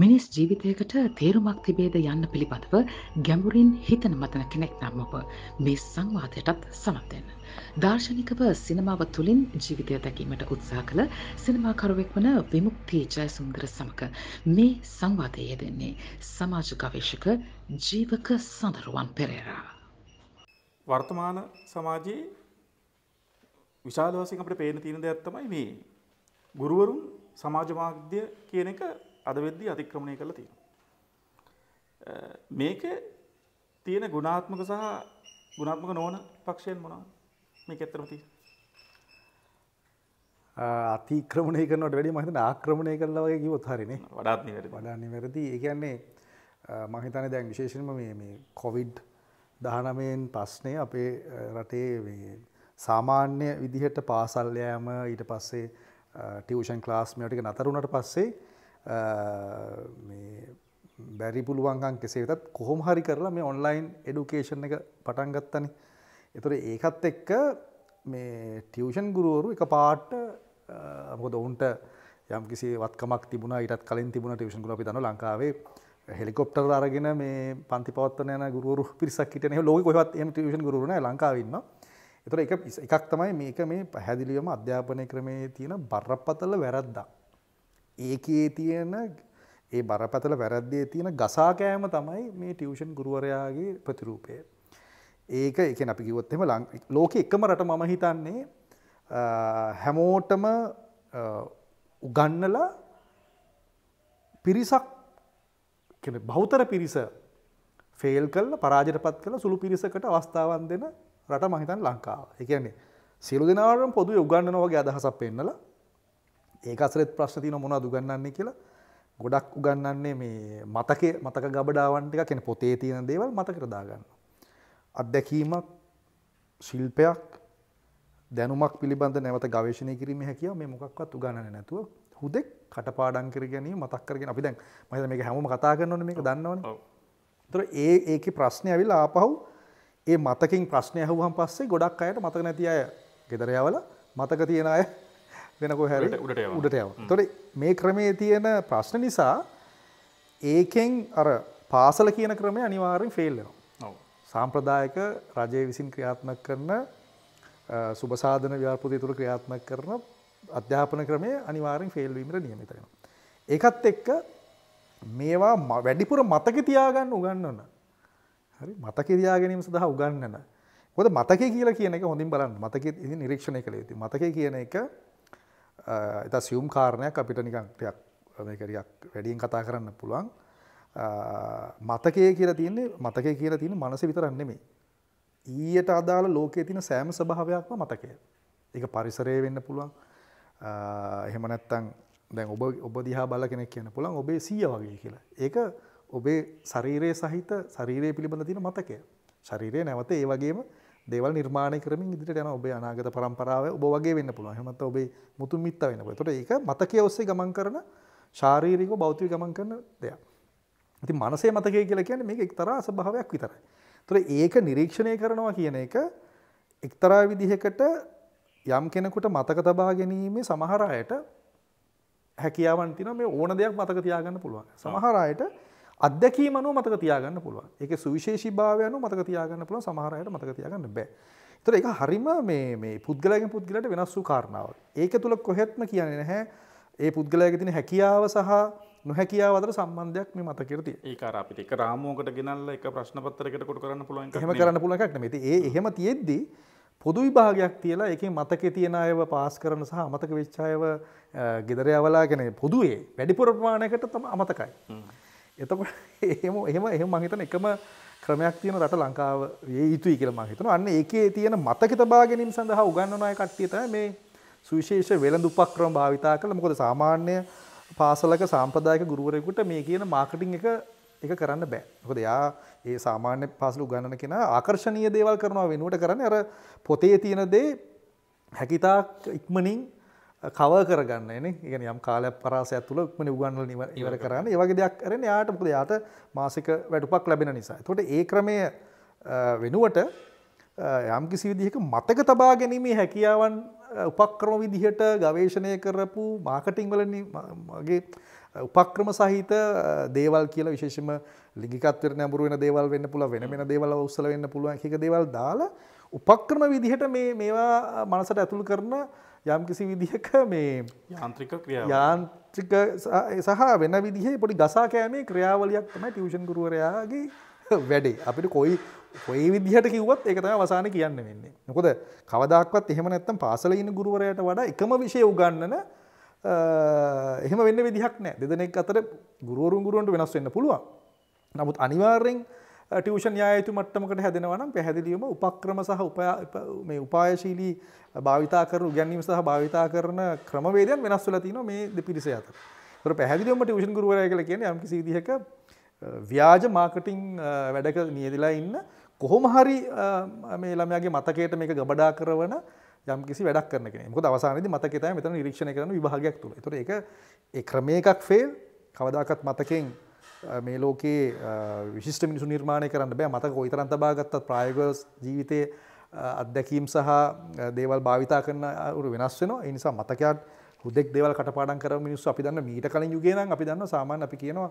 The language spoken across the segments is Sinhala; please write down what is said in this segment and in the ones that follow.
මිනිස් ජීවිතයකට තේරුමක් තිබේද යන්න පිළිබඳව ගැඹුරින් හිතන මතන කෙනෙක් නම් ඔබ මේ සංවාදයටත් සමත්වෙන්න. දර්ශනිකව සිනමාව තුළින් ජීවිතය දැකීමට උත්සා කළ සිනමාකරුවෙක් වන විමුක්තිය ජයසුන්දර සමක මේ සංවාදය යෙදෙන්නේ සමාජ ගවේශක ජීවක සඳරුවන් පෙරේරා. වර්තමාන සමාජයේ විශාල වශයෙන් අපිට පේන තියෙන දෙයක් තමයි මේ ගුරුවරුන් සමාජ මාධ්‍ය කියන එක අද වෙද්දී අතික්‍රමණය කරලා තියෙනවා. මේක තියෙන ගුණාත්මක සහ ගුණාත්මක නොවන පක්ෂයන් මොනවද මේක ඇත්තම තියෙන්නේ? අතික්‍රමණය කරනට වැඩි මහිතන ආක්‍රමණය කරලා වගේ කිවොත් හරිනේ වඩාත් වඩාන්න වැරදි ඒකන්නේ මහිතන දැන් විශේෂණම මේ කොවිඩ් දහනමයෙන් පස්්නය අපේ රටේ සාමාන්‍ය විදිහට පාසල්යෑම ඊට පස්සේ ටියෂන් ලාස්මටික නතරුණට පස්සේ බැරි පුළුවන්ගන් කෙසේ වෙතත් කොහොම හරි කරලා මේ ඔන්ලයින් එඩුකේෂන් එක පටන්ගත්තන එතුර ඒකත් එක්ක මේ ටියවෂන් ගුරුවරු එක පාට්ට මොකද ඔවුන්ට යම් කිසි වත්කමක් තිබුණ ඉටත් කලින් තිබුණ ටිවෂන් ගුල අපි දන ලංකාවේ හෙලිකොප්ටර් අරගෙන මේ පන්ති පවත්වන යන ගුරු පිරිසක්කිටන ලෝක කොහත් එම ටිවෂන් ගුරුන ලංකාවන්න එතුර එකක් තමයි මේක මේ පැහැදිලියම අධ්‍යාපනය ක්‍රමේ තියෙන බරපතල වැරද්දක් ඒකේ තියෙන ඒ බරපතල වැරද්දේ තියෙන ගසාකෑම තමයි මේ ටියවෂන් ගුරුවරයාගේ ප්‍රතිරූපය. ඒක එක අපි කිවොත්තෙම ලං ලෝක එකම රට මම හිතන්නේ හැමෝටම උගන්නලා පිරිසක් බෞතර පිරිස ෆේල් කල්ල පරාජයට පත් කළ සුළු පිරිසකට අවස්ථාවන් දෙන රට මහිතන් ලංකාව. එකන්නේ සියලු දෙනාවරම් පොදු උගන්නනවගේ අදහසක් පෙන්නලා ඒක අසරෙත් ප්‍රශ්න තියෙන මොනවද උගන්වන්නේ කියලා ගොඩක් උගන්වන්නේ මේ මතකයේ මතක ගබඩාවන් ටික කියන්නේ පොතේ තියෙන දේවල් මතකට දාගන්න. අත්දැකීමක් ශිල්පයක් දැනුමක් පිළිබඳ නැවත ගවේෂණය කිරීම හැකියාව මේ මොකක්වත් උගන්වන්නේ නැතුව හුදෙක් කටපාඩම් කර ගැනීම මතක් කරගෙන අපි දැන් මම හිතන්නේ මේක හැමෝම කතා කරනවනේ මේක දන්නවනේ. ඔව්. ඒතර ඒ ඒකේ ප්‍රශ්නේ ඇවිල්ලා ආපහු ඒ මතකින් ප්‍රශ්නය ඇහුවහම පස්සේ ගොඩක් අයට මතක නැති අය ගෙදර යවලා මතක තියෙන අය වෙනකෝ හැර උඩට යව තොට මේ ක්‍රමේ තියෙන ප්‍රශ්න නිසා ඒකෙන් අර පාසල කියන ක්‍රමය අනිවාරෙන් ෆෙල්ලෙනවා සාම්ප්‍රදායක රජය විසින් ක්‍රියාත්මක කරන සුබසාධන ව්‍යාපෘති තුළ ක්‍රියාත්මක කරන අධ්‍යාපන ක්‍රමය අනිවාරෙන් ෆෙල්වීමට නියමිතයෙන එකත් එක්ක මේවා වැඩිපුර මතක තියාගන්න උගන්නන්න හරි මතක තියාගැනීම සඳහා උගන්නන හොද මතක කියලා කියන එක හොඳින් බලන්න මතක ඉදි නිරීක්ෂණය කළ යුතු මතක කියන එක එත සියුම් කාරණයක් අපිට නිකක්ටයක් මේකරයක් වැඩියෙන් කතා කරන්න පුළුවන් මතකය කියලා තියන්නේ මතකය කියලා තියෙන මනස විතරන්නෙමේ ඊයට අදාළ ලෝකයේ තින සෑම සභාවයක්ම මතකය එක පරිසරය වෙන්න පුළුවන් එහෙම නැත්තං දැන් ඔබ ඔබ දිහා බල කෙනෙක් කියන්න පුළන් ඔබේ සිය වගේ කියලා ඒක ඔබේ ශරීරය සහිත ශරීරය පිළිබඳ තින මතකය ශරීරය නැවත ඒ වගේම දෙවල් නිර්මාණය කරමින් ඉදිරිට යන ඔබේ අනාගත පරම්පරාව ඔබ වගේ වෙන්න පුළුවන් එහෙමත් ඔබේ මුතුන් මිත්ත වෙන්න පුළුවන්. ඒතකොට ඒක මතකයේ ඔස්සේ ගමන් කරන ශාරීරිකව භෞතික ගමන් කරන දෙයක්. ඉතින් මනසේ මතකය කියලා කියන්නේ මේක එක්තරා ස්වභාවයක් විතරයි. ඒතකොට ඒක නිරීක්ෂණය කරනවා කියන එක එක්තරා විදිහකට යම් කෙනෙකුට මතක තබා ගැනීමේ සමහර අයට හැකියාවන් තියෙනවා මේ ඕන දෙයක් මතක තියාගන්න පුළුවන්. සමහර අයට අත්දැකීම අනුව මතක තියාගන්න පුළුවන්. ඒකේ සුවිශේෂී භාවය අනුව මතක තියාගන්න පුළුවන් සමහර අයට මතක තියාගන්න බෑ. ඒතර ඒක හරීම මේ මේ පුද්ගලයාගෙන් පුද්ගලයාට වෙනස් වූ කාරණාවක්. ඒක තුල කොහෙත්ම කියන්නේ නැහැ ඒ පුද්ගලයාගේ තියෙන හැකියාව සහ නොහැකියාව අතර සම්බන්ධයක් මේ මතකයට තියෙනවා. ඒක අර අපිට එක රාමුවකට ගෙනල්ලා එක ප්‍රශ්න පත්‍රයකට කොට කරන්න පුළුවන් එකක්. එහෙම කරන්න පුළුවන් එකක් නෙමෙයි. ඒ එහෙම තියෙද්දී පොදු විභාගයක් තියලා ඒකේ මතකේ තියෙන අයව පාස් කරන සහ අමතක වෙච්ච අයව ගෙදර යවලා කියන්නේ පොදුවේ වැඩිපුර ප්‍රමාණයකට තම අමතකයි. එතකොට එහෙම එහෙම එහෙම මං හිතන එකම ක්‍රමයක් තියෙන රට ලංකාව විය යුතුයි කියලා මං හිතනවා. අන්න ඒකේ තියෙන මතක තබා ගැනීම සඳහා උගන්වන අය කට්ටිය තමයි මේ සුවිශේෂ වෙළඳ උපක්‍රම භාවිතා කරලා මොකද සාමාන්‍ය පාසලක සාම්ප්‍රදායික ගුරුවරයෙකුට මේ කියන මාකටිං එක එක කරන්න බෑ. මොකද එයා ඒ සාමාන්‍ය පාසල උගන්වන කෙනා ආකර්ෂණීය දේවල් කරනවා වෙනුවට කරන්නේ අර පොතේ තියෙන දේ හැකිතාක් ඉක්මනින් කව කරගන්න න ඉගෙන යම් කාලයක් පරාසය තුළ මන උගන්නල ඉවර කරන්න ඒවගේ දෙයක් කරන යාට මුද යාට මාසික වැඩුපක් ලැබෙන නිසා. තොට ඒ ක්‍රමය වෙනුවට යම් කිසි විදිහක මතක තබා ගැනීමේ හැකියාවන් උපක්‍රම විදිහට ගවේශණය කරපු මාකටිං වල මගේ උපක්‍රම සහිත දේවල් කියල විශේෂම ලිගිකත්වර නැඹුරුවෙන දේවල් වෙන්න පුළ වෙන වෙන දේවල් උත්සල වෙන්න පුළුවන් එක දේවල් දාලා උපක්‍රම විදිහට මේ මේවා මනසට ඇතුළු කරන යම් කිසි විදිහක මේ යාන්ත්‍රික යාන්ත්‍රික සහ වෙන විදිහේ පොඩි ගසා කෑමේ ක්‍රියාවලියක් තමයි ටියුෂන් ගුරුවරයාගේ වැඩේ අපිට කොයි කොයි විදිහට කිව්වත් ඒක තමයි අවසාන කියන්න වෙන්නේ. මොකද කවදාක්වත් එහෙම නැත්තම් පාසල ඉන්න ගුරුවරයාට වඩා එකම විෂය උගන්වන එහෙම වෙන්න විදිහක් නැහැ. දෙදෙනෙක් අතර ගුරුවරුන් ගුරුවන්ට වෙනස් වෙන්න පුළුවන්. නමුත් අනිවාර්යෙන් ටියෂන් යායුතු මට්ටමකට හැදෙනවනම් පැහැදිලියම උපක්‍රම සහ මේ උපායශීලී භාවිතා කර උගැන්වීම සහ භාවිතා කරන ක්‍රමවේදයන් වෙනස් වෙලා තියෙනවා මේ දෙපිරිස අතර. ඒතර පැහැදිලිවම ටියෂන් ගුරුවරයා කියලා කියන්නේ යම්කිසි විදිහක ව්‍යාජ මාකටිං වැඩක නියදලා ඉන්න කොහොම හරි මේ ළමයාගේ මතකයට මේක ගබඩා කරවන යම් කිසි වැඩක් කරන කෙනෙක්. මොකද අවසානයේදී මතකේ තමයි මෙතන නිරීක්ෂණය කරන විභාගයක් තුල. ඒතකොට ඒක ඒ ක්‍රමයකක් ෆේල් කවදාකවත් මතකෙන් මේ ලෝකයේ විශිෂ්ට මිනිසු නිර්මාණය කරන්න බෑ මතක කොයිතරම් තබාගත්තත් ප්‍රායෝගික ජීවිතයේ අත්දැකීම් සහ දේවල් භාවිතා කරන උරු වෙනස් වෙනවා. ඒ නිසා මතකයක් හුදෙක් දේවල් කටපාඩම් කරන මිනිස්සු අපි දන්න මීට කලින් යුගයේ නම් අපි දන්නවා සාමාන්‍ය අපි කියනවා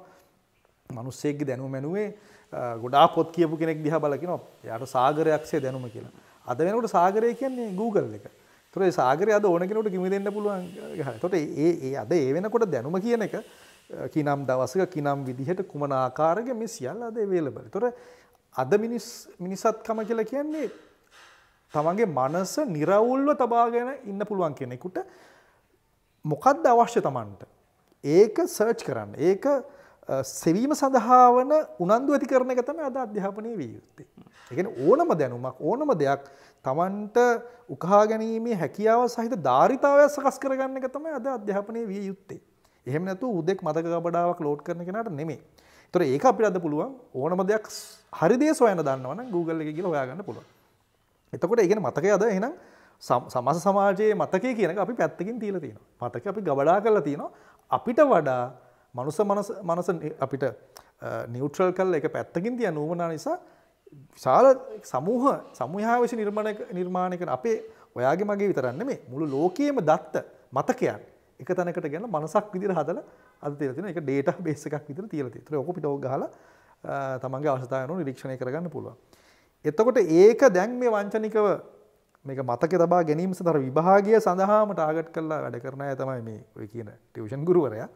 මිනිස්සෙක්ගේ දැනුම මැනුවේ ගොඩාක් පොත් කියපු කෙනෙක් දිහා බල කියනවා එයාට සාගරයක්සේ දැනුම කියලා. අද වෙනකොට සාගරය කියන්නේ Google එක. ඒතකොට ඒ සාගරය අද ඕන කෙනෙකුට කිමි දෙන්න පුළුවන්. ඒතකොට ඒ ඒ අද ඒ වෙනකොට දැනුම කියන එක කිනම් දවසක කිනම් විදිහට කුමන ආකාරයක මේ සියල්ල අද available. ඒතොර අද මිනිස් මිනිසත්කම කියලා කියන්නේ තමන්ගේ මනස निराවුල්ව තබාගෙන ඉන්න පුළුවන් කෙනෙකුට මොකද්ද අවශ්‍ය තමන්ට? ඒක සර්ච් කරන්න. ඒක සෙවීම සඳහා වන උනන්දු ඇති කරන එක තමයි අද අධ්‍යාපනයේ විය යුත්තේ. ඒ කියන්නේ ඕනම දැනුමක් ඕනම දෙයක් Tamanට උකහා ගැනීමේ හැකියාව සහිත ධාරිතාවය සකස් කරගන්න එක තමයි අද අධ්‍යාපනයේ විය යුත්තේ. එහෙම නැතු උදෙක් මතක ගබඩාවක් ලෝඩ් කරන කෙනට නෙමේ තොර ඒක අපි අද පුළුවන් ඕනම දෙයක් හරිදේ සොයන දන්නවන Google එක කියලා හොයාගන්න පුළුවන් එතකොට ඒගෙන මතකය අද එහෙනම් සමස සමාජයේ මතකය කියන අපි පැත්තකින් තියලා තියෙනවා මතක අපි ගබඩා කරලා තියෙනවා අපිට වඩා මනුස මනස මනස අපිට නිියවට්‍රල් කල් එක පැත්තකින් තිය නූමනා නිසා ශාල සමූහ සමුහාවශ නිර්මාණක නිර්මාණයකන අපේ ඔයාගේ මගේ විතරන්න මේ මුළු ලෝකයේම දත්ත මතකයන් එක තැනකට ගන්න මනසක් විදිහට හදලා අද තියලා තියෙනවා. ඒක ඩේටා බේස් එකක් විදිහට තියලා තියෙනවා. ඒක ඔක පිටෝක් ගහලා තමන්ගේ අවශ්‍යතාවය අනුව නිරීක්ෂණය කරගන්න පුළුවන්. එතකොට ඒක දැන් මේ වංචනිකව මේක මතක තබා ගැනීම සඳහා විභාගය සඳහාම ටාගට් කරලා වැඩ කරන අය තමයි මේ ඔය කියන ටියුෂන් ගුරුවරයා.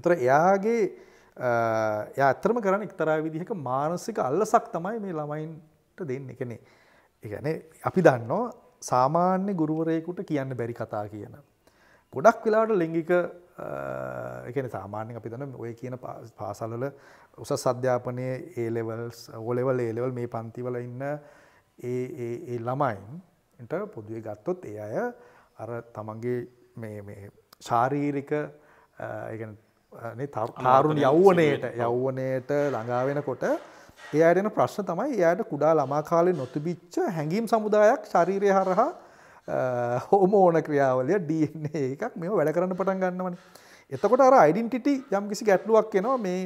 ඒතර එයාගේ එයා ඇත්තම කරන්නේ එක්තරා විදිහක මානසික අල්ලසක් තමයි මේ ළමයින්ට දෙන්නේ. කියන්නේ ඒ කියන්නේ අපි දන්නවා සාමාන්‍ය ගුරුවරයෙකුට කියන්න බැරි කතා කියන ගොඩක් වෙලාට ලිංගික එකන සාමාන්‍ය අපි තන ඔය කියන පාසල්ල උස සධ්‍යාපනය ඒලෙවල්ස් ඕලෙවල් ඒලෙවල් මේ පන්තිවල ඉන්න ඒ ළමයින්ට පොදුවේ ගත්තොත් ඒ අය අර තමන්ගේ ශාරීරික තාරුණ යව්වනයට යව්වනයට ළඟාවෙන කොට ඒ අයටන ප්‍රශ්න තමයි එයායට කුඩා ළමා කාලේ නොතිබිච්ච හැඟීම් සමුදායක් ශරීරය හරහා හෝමෝන ක්‍රියාවලිය ඩන්නේ එකක් මෙම වැඩ කරන්න පටන් ගන්නවන එතකොට අර අයිඩන්ටිටි යම් කිසි ගැටලුවක් එනවා මේ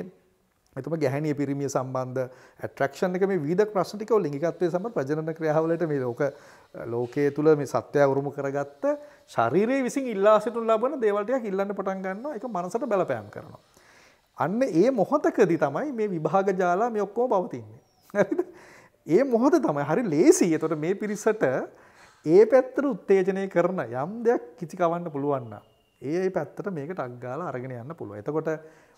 එතම ගැහැනිය පිරිමිය සම්බන්ධ ඇට්‍රක්ෂන් එක මේ විධ ප්‍රශ්ටිකව ලිගිකත්වය සම ප්‍රජනන ක්‍රියාවලට මේ ලෝක ලෝකයේ තුළ මේ සත්‍යය උරුම කරගත්ත ශරීරයේ විසින් ඉල්ලා සිටුන් ලබන දේවල්ටයක් ඉල්ලන්න පටන් ගන්න එක මනසට බලපෑම් කරනවා. අන්න ඒ මොහොතකදි තමයි මේ විභාග ජාලා මේ ඔක්කෝ පවතින්නේ. ඒ මොහොත තමයි හරි ලේසි එතොට මේ පිරිසට ඒ පැත්තට උත්තේජනය කරන යම් දෙයක් කිසි කවන්න පුළුවන්න. ඒ පැත්තට මේකට අක්ගාල අරගෙන යන්න පුළුව. එතකොට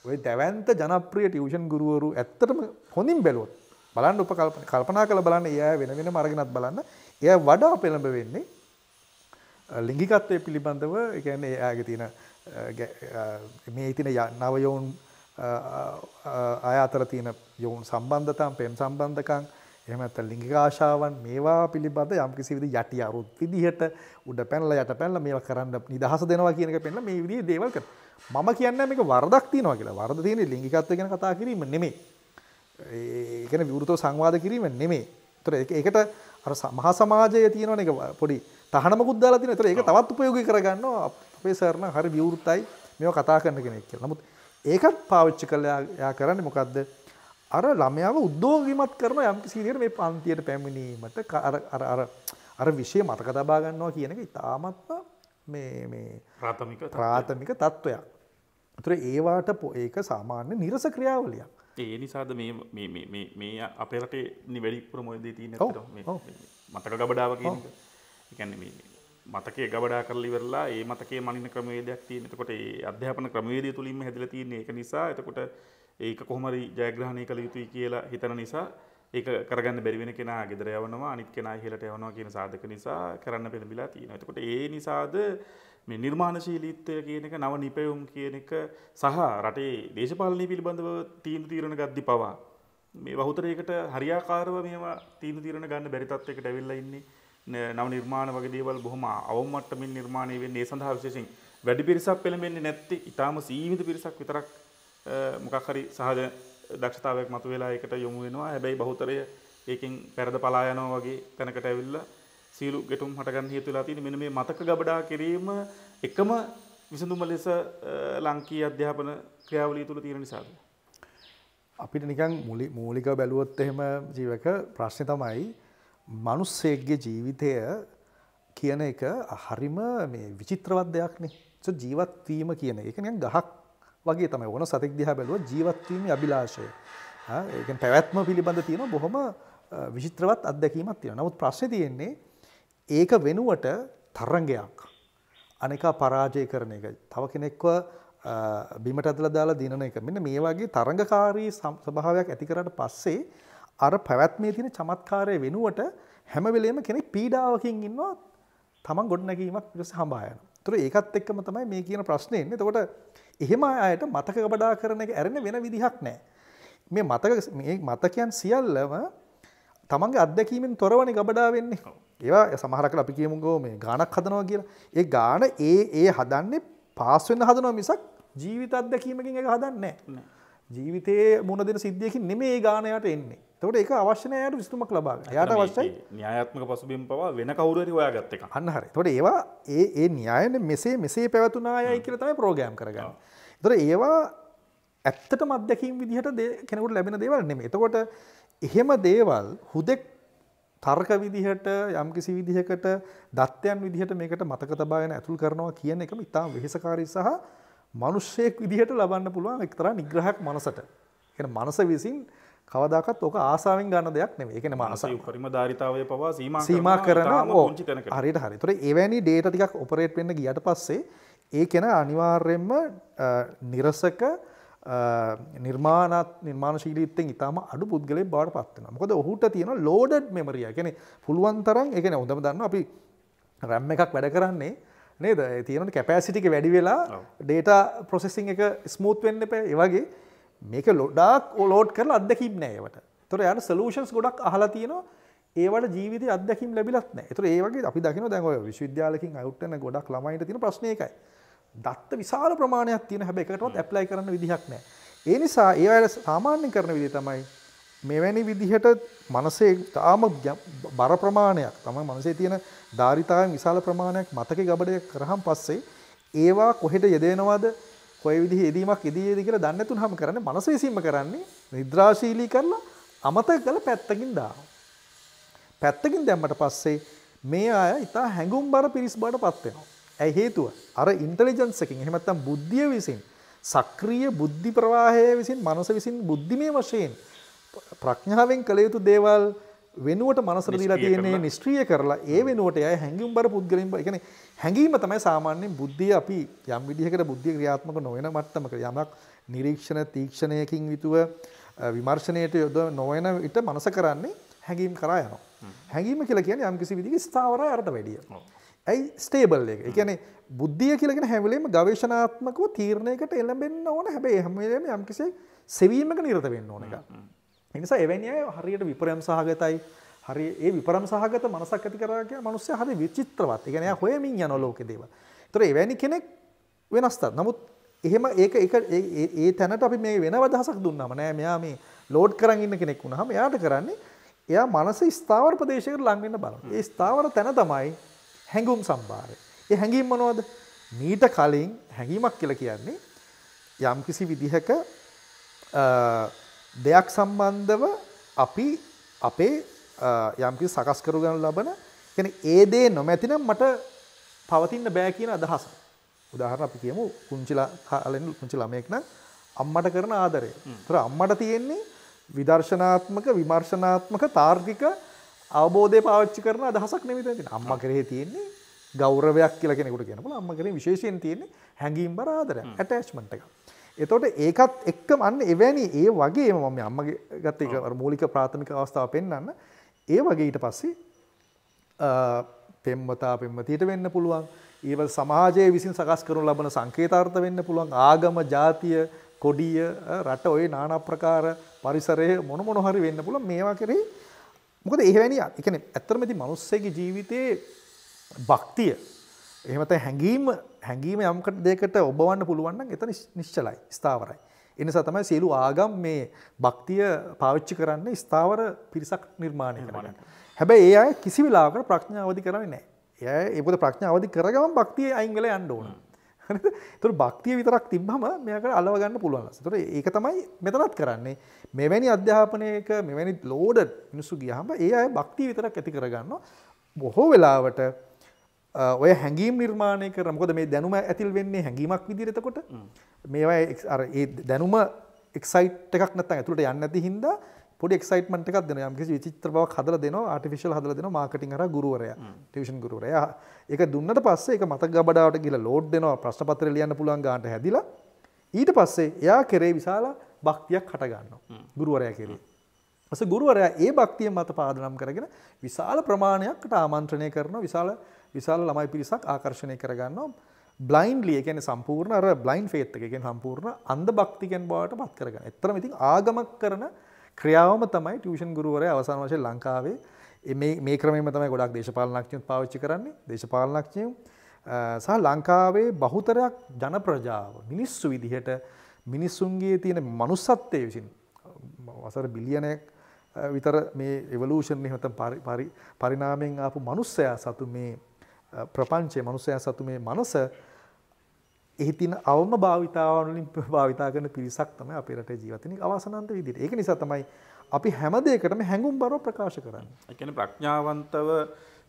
ඔය දැවන්ත ජනප්‍රිය ටියවෂන් ගුරුවරු ඇත්තටම හොඳින් බැලුවොත් බලන්න උප කල්පනා කළ බලන්න එය වෙන වෙන මරගෙනත් බලන්න එය වඩා පෙළඹ වෙන්නේ ලිංගිකත්වය පිළිබඳව එකන්නේ එයාගේ තියෙන මේ තින නවයෝවුන් අය අතර තියෙන යොවුන් සම්බන්ධතම් පෙම් සම්බන්ධකං එහෙම නැත්නම් ලිංගික ආශාවන් මේවා පිළිබඳ යම්කිසි විදිහ යටි අරුත් විදිහට උඩ පැනලා යට පැනලා මේවා කරන්න නිදහස දෙනවා කියන එක පෙන්නලා මේ විදිහේ දේවල් කරනවා. මම කියන්නේ මේක වරදක් තියෙනවා කියලා. වරද තියෙන්නේ ලිංගිකත්වය ගැන කතා කිරීම නෙමෙයි. ඒ කියන්නේ විවෘතව සංවාද කිරීම නෙමෙයි. ඒතර ඒකට අර මහා සමාජයේ තියෙනවනේ ඒක පොඩි තහනමකුත් දාලා තියෙනවා. ඒතර ඒක තවත් ප්‍රයෝගික කරගන්නවා අපේ සර් නම් හරි විවෘතයි මේවා කතා කරන කෙනෙක් කියලා. නමුත් ඒකත් පාවිච්චි කළා කරන්නේ මොකද්ද? අර ළමයාව උද්දෝගිමත් කරන යම් සිදිකට මේ පන්තියට පැමිණීමට අර විෂය මතක තබා ගන්නවා කියන එක ඉතාමත්ම ප්‍රාථමික ප්‍රාථමික තත්ත්වයක්. තුර ඒවාට ඒක සාමාන්‍ය නිරස ක්‍රියාවලියක්. ඒ නිසාද මේ අපරට නිවැඩි ප්‍රමෝයදී තියන මතක ගබඩාව එකැන මතකේ ගබඩා කරලි වෙරලා ඒ මතකේ මනින ක්‍රමේදයක් තියනකොට ඒ අධ්‍යාපන ක්‍රමේදී තුළින්ම හැදල තියන්නේ එක නිසා එතකොට ඒක කොහොමරි ජයග්‍රහණය කළ යුතුයි කියලා හිතන නිසා ඒක කරගන්න බැරිවෙන කෙනා ගෙදර යවනවා අනිත් කෙනා ඉහළට යවනවා කියන සාධක නිසා කරන්න පෙළඹිලා තියෙනවා. එතකොට ඒ නිසාද මේ නිර්මාණශීලීත්වය කියන එක නව නිපැයුම් කියන එක සහ රටේ දේශපාලනය පිළිබඳව තීන් තීරණ ගද්දි පවා මේ වහුතරයකට හරියාකාරව මෙම තීන් තීරණ ගන්න බැරි තත්වයකට ඇවිල්ලා ඉන්නේ නව නිර්මාණ වගේ දේවල් බොහොම අවම මට්ටමින් නිර්මාණය වෙන්නේ ඒ සඳහා විශේෂයෙන් වැඩි පිරිසක් පෙළඹෙන්නේ නැත්තේ ඊටාම සීමිත පිරිසක් විතරක් මොකක් හරි සහජ දක්ෂතාවයක් මතු වෙලා එකට යොමු වෙනවා හැබැයි බහුතරය ඒකින් පැරද පලායනවා වගේ තැනකට ඇවිල්ලා සීලු ගෙටුම් හටගන්න හේතුලා තියෙන මෙන්න මේ මතක ගබඩා කිරීම එකම විසඳුම ලෙස ලංකී අධ්‍යාපන ක්‍රියාවලිය තුළ තියෙන නිසාද අපිට නිකන් මුලි මූලික බැලුවොත් එහෙම ජීවක ප්‍රශ්නේ තමයි මිනිස්සෙක්ගේ ජීවිතය කියන එක හරිම මේ විචිත්‍රවත් දෙයක් නේ. ජීවත් වීම කියන එක නිකන් ගහක් වගේ තමයි ඕන සතෙක් දිහා බැලුවොත් ජීවත්වීමේ අභිලාෂය. හා ඒ කියන්නේ පැවැත්ම පිළිබඳ තියෙන බොහොම විචිත්‍රවත් අත්දැකීමක් තියෙනවා. නමුත් ප්‍රශ්නේ තියෙන්නේ ඒක වෙනුවට තරංගයක් අනිකා පරාජය කරන එක. තව කෙනෙක්ව බිමට ඇදලා දාලා දිනන එක. මෙන්න මේ වගේ තරංගකාරී ස්වභාවයක් ඇති කරාට පස්සේ අර පැවැත්මේ තියෙන චමත්කාරය වෙනුවට හැම වෙලේම කෙනෙක් පීඩාවකින් ඉන්නවා තමන් ගොඩනැගීමක් ඊට පස්සේ හඹා යනවා. ඒතර ඒකත් එක්කම තමයි මේ කියන ප්‍රශ්නේ එන්නේ. එතකොට එහෙම අයට මතක ගබඩා කරන එක ඇරෙන වෙන විදිහක් නෑ. මේ මතක මතකයන් සියල්ලම තමන්ගේ අත්දැකීමෙන් තොරවනි ගබඩා වෙන්නේ ඒවා සමහරකල අපි කියමුගෝ මේ ගානක් හදනවා කියලා ඒ ගාන ඒ ඒ හදන්නේ පාස්වෙන්න හදනවා මිසක් ජීවිත අත්දැකීමකින් එක හදන්නේ ජීවිතයේ මුණ දෙන සිද්ධියකින් නෙමේ ඒ ගානයට එන්නේ තොට එක අවශ්‍යනයට විස්තුමක් ලබා යට අවශ්‍යයි න්‍යාත්මක පසුබිම් පවා වෙන කවුරරි ඔයා ගත්තක අන්නහරි තොට ඒවා ඒ ඒ න්‍යායන මෙසේ මෙසේ පැවතුනායයි කියල තමයි ප්‍රෝගෑම් කරගන්න තොර ඒවා ඇත්තට මදකින් විදිහට කෙනකුට ලැබෙන දේවල් නෙම එතකොට එහෙම දේවල් හුදෙක් තර්ක විදිහට යම් කිසි විදිහකට දත්වයන් විදිහට මේකට මතක තබාගෙන ඇතුල් කරනවා කියන එකම ඉතා වෙහෙසකාරී සහ මනුෂ්‍යයෙක් විදිහට ලබන්න පුළුවන් එක්තරා නිග්‍රහක් මනසට එ මනස විසින් කවදකත් ඕක ආසාාවෙන් ගන්න දෙයක් නෙම එකන මනස පරිම ධරිතාවය පවා සීම සීම කරන හරිට හරි තුර එවැනි ඩේට ටිකක් ඔපරේට් වෙන්න ගියට පස්සේ ඒ කෙන අනිවාර්යෙන්ම නිරසක නිර්මාණත් නිර්මාණශීලීත්තෙන් ඉතාම අඩු පුද්ගලේ බාට පත්වන මොකද ඔහුට තියෙන ලෝඩඩ් මෙමරිය කෙනෙ පුළුවන් තරන් එකන උදම දන්න අපි රැම් එකක් වැඩ කරන්නේ නේද තියෙනට කැපෑසිටික වැඩි වෙලා ඩේට ප්‍රොසෙසිං එක ස්මූත් වෙන්න එපෑ ඒවගේ මේක ලොඩක් ඔලෝඩ් කරල අදකිම් නෑවට තොර යට සලූෂන්ස් ගොඩක් අහලා තියනවා ඒවට ජීවිත අදකින් ලැබිලත් නෑ තුර ඒවගේ අපි දකින දැන්ව විශ්විද්‍යාලකින් අයුටන ගොඩක් ළමයිට තින ප්‍රශ්නයකයි දත්ත විශාල ප්‍රමාණයක් තියන හැබ එකටවත් ඇප්ලයි කරන්න විදිහක් නෑ ඒ නිසා ඒ අයට සාමාන්‍ය කරන විදි තමයි මෙවැනි විදිහට මනසේ තාම බර ප්‍රමාණයක් තම මනසේ තියෙන ධාරිතාවෙන් විශාල ප්‍රමාණයක් මතක ගබඩය කරහම් පස්සේ ඒවා කොහෙට යෙදෙනවාද ඔය විදිහේ ඉදීමක් ඉදීද කියලා දන්නේ නැතුන හැම කරන්නේ මනස විසින්ම කරන්නේ නිද්‍රාශීලී කරලා අමතක කරලා පැත්තකින් දානවා. පැත්තකින් දැම්මට පස්සේ මේ අය ඉතා හැඟුම්බර පිරිස් බවටපත් වෙනවා. ඇයි හේතුව? අර ඉන්ටෙලිජන්ස් එකකින් එහෙම නැත්නම් බුද්ධිය විසින් සක්‍රීය බුද්ධි ප්‍රවාහය විසින් මනස විසින් බුද්ධිමය වශයෙන් ප්‍රඥාවෙන් කළ යුතු දේවල් වෙනුවට මනසර දීලා තියන්නේ නිස්ත්‍රිය කරලා ඒ වෙනුවට අය හැඟුම් බර පුද්ගලින් එකන හැඟීම තමයි සාමාන්‍යෙන් බුද්ධිය අපි යම් විදිහකට බුද්ධිය ක්‍රියාත්මක නොවෙන මට්ටමක යමක් නිරීක්ෂණ තීක්ෂණයකින් යුතුව විමර්ශණයට යොද නොවන විට මනස කරන්නේ හැඟීම් කරා යනවා. හැඟීම කියලා කියන්නේ යම් කිසි විදිහක ස්ථාවරය අරට වැඩිය. ඇයි ස්ටේබල් එක. ඒ කියන්නේ බුද්ධිය කියලා කියන හැම වෙලෙම ගවේෂණාත්මකව තීරණයකට එළඹෙන්න ඕන. හැබැයි හැම වෙලෙම යම් කිසි සෙවීමක නිරත වෙන්න ඕන එක. එනිසා එවැනි අය හරියට විපරම් සහගතයි. හරි ඒ විපරම් සහගත මනසක් ඇති කරලා කියන මිනිස්සු හරි විචිත්‍රවත්. ඒ කියන්නේ එයා හොයමින් යන ලෝකේ දේවල්. ඒතර එවැනි කෙනෙක් වෙනස්තත්. නමුත් එහෙම ඒක ඒක ඒ තැනට අපි මේ වෙනව දහසක් දුන්නාම නෑ මෙයා මේ ලෝඩ් කරන් ඉන්න කෙනෙක් වුණාම එයාට කරන්නේ එයා මනස ස්ථාවර ප්‍රදේශයකට ලං වෙන්න බලනවා. ඒ ස්ථාවර තැන තමයි හැඟුම් සම්භාරය. ඒ හැඟීම් මොනවද? මීට කලින් හැඟීමක් කියලා කියන්නේ යම්කිසි විදිහක දෙයක් සම්බන්ධව අපි අපේ යම්කි සකස් කරුගන්න ලබන කැන ඒ දේ නොමැතිනම් මට පවතින්න බෑ කියන අදහස. උදාහරණ අපි කියමු පුංචිලා කාලෙන් පුංචි ළමයෙක් නම් අම්මට කරන ආදරය. තර අම්මට තියෙන්නේ විදර්ශනාත්මක විමර්ශනාත්මක තාර්කික අවබෝධය පාච්චි කරන අදහසක් නෙවිත තින අම්ම කරේ තියෙන්නේ ගෞරවයක් කියල කෙනෙකුට කියනපුල අම්ම කරේ විශේෂයෙන් තියෙන්නේ හැඟීම් බරාදර ඇටස්මට එක. එතොට ඒකත් එක්කම අන්න එවැනි ඒ වගේ මම අම්මගේ ගත්ත එක මූලික ප්‍රාථමික අවස්ථාව පෙන්න්න ඒ වගේට පස්සේ පෙම්වතා පෙම්මතියට වෙන්න පුළුවන් ඒව සමාජයේ විසින් සකස් කරනු ලබන සංකේතාර්ථ වෙන්න පුළුවන් ආගම ජාතිය කොඩිය රට ඔය නානප්‍රකාර පරිසරය මොන මොනොහරි වෙන්න පුළ මේවා කරේ මොකද එහවැනි එකන ඇත්තරමති මනුස්සගේ ජීවිතයේ භක්තිය එහමත හැඟීම හැඟීම යම්කට දෙකට ඔබවන්න පුළුවන්න එත නිශ්චලයි ස්ථාවරයි. එනිසා තමයි සියලු ආගම් මේ භක්තිය පාවිච්චි කරන්න ස්ථාවර පිරිසක් නිර්මාණය කරන්න. හැබැයි ඒ අය කිසි වෙලාකට ප්‍රඥාවදි කරන්නේ නෑ. එය ඒකද ප්‍රඥාවදි කරගම භක්තිය අයිංගල යන්න ඕන. තුර භක්තිය විතරක් තිබ්බම මේකට අලවගන්න පුළුවන්. තුර ඒක තමයි මෙතනත් කරන්නේ. මෙවැනි අධ්‍යාපනයක මෙවැනි ලෝඩ මිනිස්සු ගියහම ඒ අය භක්තිය විතරක් ඇති කරගන්න බොහෝ වෙලාවට ඔය හැඟීම් නිර්මාණය කර මොකද මේ දැනුම ඇතිල් වෙන්නේ හැඟීමක් විදිරතකොට මේවා ඒ දැනුම එක්සයිට් එකක් නැතන් ඇතුළට යන්න ඇති හින්දා පොඩි එක්සයිට්මට එකක් දෙන යම්කිසි විචිත්‍ර බවක් හදලා දෙනවා ආටිෆිෂල් හදලා දෙනවා මාකටිං අර ගුරුවරයා ටියුෂන් ගුරුවරයා ඒක දුන්නට පස්සේ ඒක මතක ගබඩාවට ගිහලා ලෝඩ් දෙනවා ප්‍රශ්න පත්‍රය ලියන්න පුළුවන් ගානට හැදිලා ඊට පස්සේ එයා කෙරේ විශාල භක්තියක් හට ගන්නවා ගුරුවරයා කෙරේ පස ගුරුවරයා ඒ භක්තිය මත පාදනම් කරගෙන විශාල ප්‍රමාණයක්ට ආමන්ත්‍රණය කරන විශාල විශාල ළමයි පිරිසක් ආකර්ෂණය කරගන්නවා බ්ලයින්්ලිය කියන සම්පූර්ණ අර බ්ලයින් ෆේත් එකකින් සම්පූර්ණ අන්ධ භක්තිකෙන් බවට පත් කරගන්න. එතරම් ඉතින් ආගමක් කරන ක්‍රියාවම තමයි ටියුෂන් ගුරුවරයා අවසාන වශයෙන් ලංකාවේ මේ මේ ක්‍රමයෙන්ම තමයි ගොඩක් දේශපාලනඥයෝත් පාවිච්චි කරන්නේ. දේශපාලනඥයෝ සහ ලංකාවේ බහුතරයක් ජන ප්‍රජාව මිනිස්සු විදිහට මිනිස්සුන්ගේ තියෙන මනුස්සත්වය විසින් වසර බිලියනයක් විතර මේ එවලූෂන් එහෙමතම් පරිණාමයෙන් ආපු මනුස්සයා සතු මේ ප්‍රපංචය මනුස්සයා සතු මේ මනස එහි තියෙන අවම භාවිතාවන් වලින් භාවිතා කරන පිරිසක් තමයි අපේ රටේ ජීවත් වෙන අවසනන්ත විදිහට. ඒක නිසා තමයි අපි හැම දෙයකටම හැඟුම්බරව ප්‍රකාශ කරන්නේ. ඒ කියන්නේ ප්‍රඥාවන්තව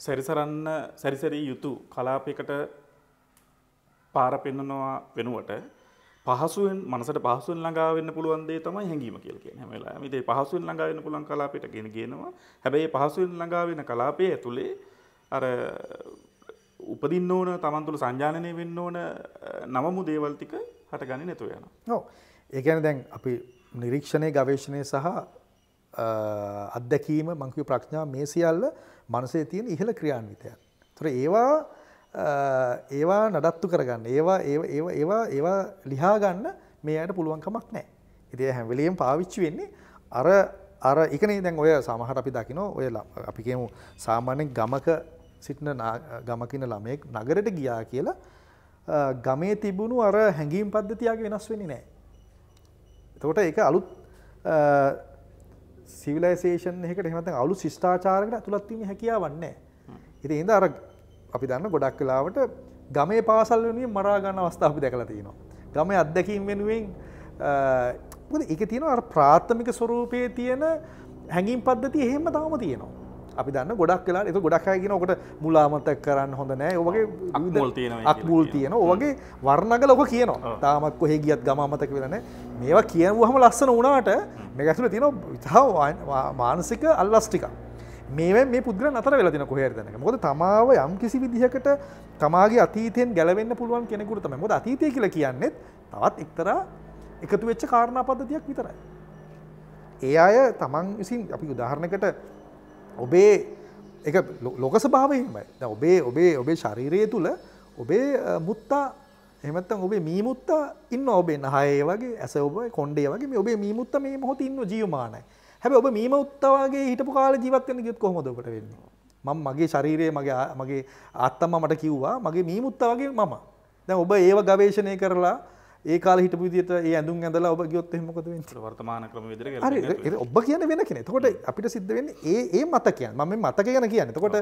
සැරිසරන්න සැරිසරිය යුතු කලාපයකට පාර පෙන්නනවා වෙනුවට පහසුවෙන් මනසට පහසුවෙන් ළඟාවෙන්න පුළුවන්දේ තමයි හැඟීම කියල කියන හැමලා මිතේ පහසුවෙන් ළඟාවෙන්න පුළන් කලාපයට ගෙන ගෙනවා හැබැයි පහසුවෙන් ළඟාවෙන කලාපය ඇතුළේ අර උපදින්න ඕන තමන්තුළ සංජානනය වෙන්න ඕන නමමු දේවල්තික හට ගනි නැතු යන නෝ ඒකැන දැන් අපි නිරීක්ෂණය ගවේශණය සහ අත්දැකීම මංකව ප්‍රඥා මේ සියල්ල මනසේ තියෙන ඉහළ ක්‍රියාන්විතයක් තුර ඒවා ඒවා නඩත්තු කරගන්න ඒවා ඒවා ඒවා ලිහාගන්න මේ අයට පුළුවන්කමක් නෑ ඉති හැම්වලියෙන් පාවිච්චි වෙන්නේ අර අර එකනේ දැන් ඔය සමහට අපි දකිනෝ ඔය අපිකමු සාමාන්‍යෙන් ගමක සිටින ගමකින ළමයෙක් නගරට ගියා කියලා ගමේ තිබුණු අර හැඟීම් පද්ධතියාගේ වෙනස් වෙනි නෑ. එතකොට ඒ අලුත් සිවිලයිසේෂන් එකට එහමත අලු ශිෂ්ඨාචාරකට තුළත්වීම හැකියාවන්නේ. ඉති ඉඳ අර අපි දන්න ගොඩක් කලාවට ගමේ පාසල් වනින් මරාගන්න අවස්ථා අපි දැකලා තියෙනවා. ගම අත්දැකීම් වෙනුවෙන් එක තියෙන ප්‍රාත්ථමික ස්වරූපය තියෙන හැඟින් පද්ධති එහෙම තාම තියෙනවා අපි දන්න ගොඩක් කලා එක ගොඩක් අයගෙන ඔකට මුලාමතක් කරන්න හොඳ නෑ ඔගේ අක්බූල් තියෙන ඔගේ වර්ණග ලොක කියනවා තාමක් කොහෙ ගියත් ගමාමතක වෙලන මේවා කියවහම ලස්සන වනාට මෙගැසුල තියෙන විතාව මානසික අල්ලස්ටිකා මේ මේ පුද්ගල අතර වෙලදින කොහේරදන මොද තමාව යම් කිසි විදිහකට තමාගේ අතීතයෙන් ගැලවෙන්න පුළුවන් කෙනෙකුට තම මොද අතීතය කියල කියන්නෙත් තවත් එක්තරා එකතු වෙච්ච කාරණාපද්ධතියක් විතරයි. ඒ අය තමන් විසින් අපි උදාහරණකට ඔබේ එක ලොක ස්භාවයමයි ඔබේ ඔබේ ඔබේ ශරීරය තුළ ඔබේ මුත්තා එමත්තන් ඔබේ මීමුත්තා ඉන්න ඔබේ නහයේ වගේ ඇස ඔබ කොන්්ඩේ වගේ ඔබේ මීමුත්ත මේ මොහොත ඉන්න ජියමානයි හැබ ඔබ මීම උත්තවාගේ හිටපු කාල ජීවත්වන ගෙත් කොහොමදකට වෙන්න මං මගේ ශරීරය මගේ මගේ අත්තම්ම මට කිව්වා මගේ මීම උත්තවාගේ මම දැ ඔබ ඒව ගවේශණය කරලා ඒ කාල හිට විදිට ඒ ඇඳු ඇඳලා ඔබ ගොත් මොකද වර්තමාන ක්‍රම විදර ඔබ කියන වෙන කෙන තකොට අපිට සිද්ධ වෙන්න ඒ ඒ මතකයන් මම මතක ගැන කියන්න තකොට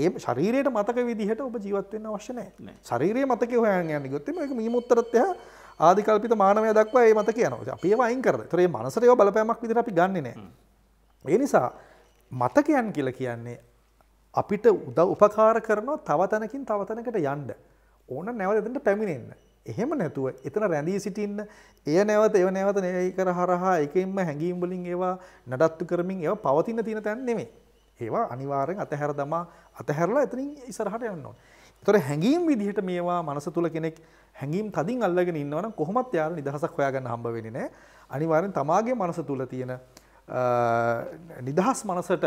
ඒ ශරීරයට මතක විදිහට ඔබ ජීවත්වන්න අවශ්‍යනය ශරීරය මතක හොයන් යන්න ගොත්තම එක මීමුත්තරත්ය ආධිකල්පිත මානවය දක්වා ඒ මත කියනවා අපේ වයින් කර තරේ මනසරයෝ බලපෑමක් විදිර අපි ගන්නේ නෑ. ඒ නිසා මතකයන් කියල කියන්නේ අපිට උද උපකාර කරනවා තවතනකින් තවතනකට යන්ඩ. ඕන නැවතට පැමිණෙන්න්න. එහෙම නැතුව එතන රැඳී සිටින්න එය නැවත එව නැවත නයකර හරහා එකෙන්ම හැඟීම්බලින් ඒවා නඩත්තු කරමින් ඒ පවතින්න තියෙන තැන් නෙමේ. ඒවා අනිවාරෙන් අතහැර දමා අතහැරලා එතනින් ඉසරහට යන්නවා. තොර හැඟීම් විදිහට මේවා මනස තුළ කෙනෙක් හැඟීම් තදින් අල්ලගෙන ඉන්නවනම් කොහොමත් යාර නිදහසක් හොයාගන්න හම්බ වෙන්නේ නැහැ. අනිවාර්යෙන් තමාගේ මනස තුල තියෙන නිදහස් මනසට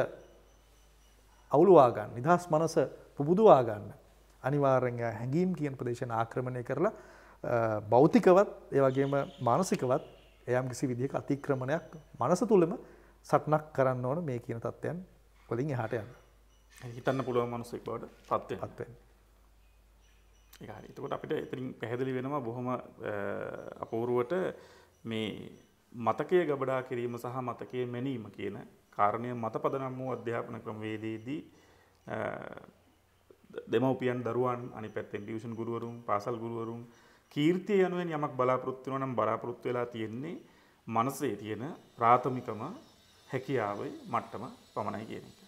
අවුලවා ගන්න. නිදහස් මනස පුබුදුවා ගන්න. අනිවාර්යෙන් හැඟීම් කියන ප්‍රදේශන ආක්‍රමණය කරලා භෞතිකවත් ඒ වගේම මානසිකවත් එයම් කිසි විදිහක අතික්‍රමණයක් මනස තුලම සටනක් කරන්න ඕන මේ කියන தත්ත්වයන් වලින් එහාට යන්න. හිතන්න පුළුවන් මනුස්සෙක් බවට පත් වෙන්න. එකහරි එතකොට අපිට එතින් පැහැදිලි වෙනවා බොහොම අපූරුවට මේ මතකය ගබඩා කිරීම සහ මතකය මැනීම කියන කාරණය මත පදනම් වූ අධ්‍යාපන ක්‍රමවේදේදී දෙමවපියන් දරුවන් අනි පැත්තෙන් ඩියෂන් ගුරුවරුම් පාසල් ගුරුවරුම් කීර්තිය යනුවෙන් යමක් බලාපොරොත්තුව නම් බලාපොරොත්තු වෙලා තියෙන්නේ මනසේ තියෙන ප්‍රාථමිකම හැකියාවයි මට්ටම පමණයි කියන එක.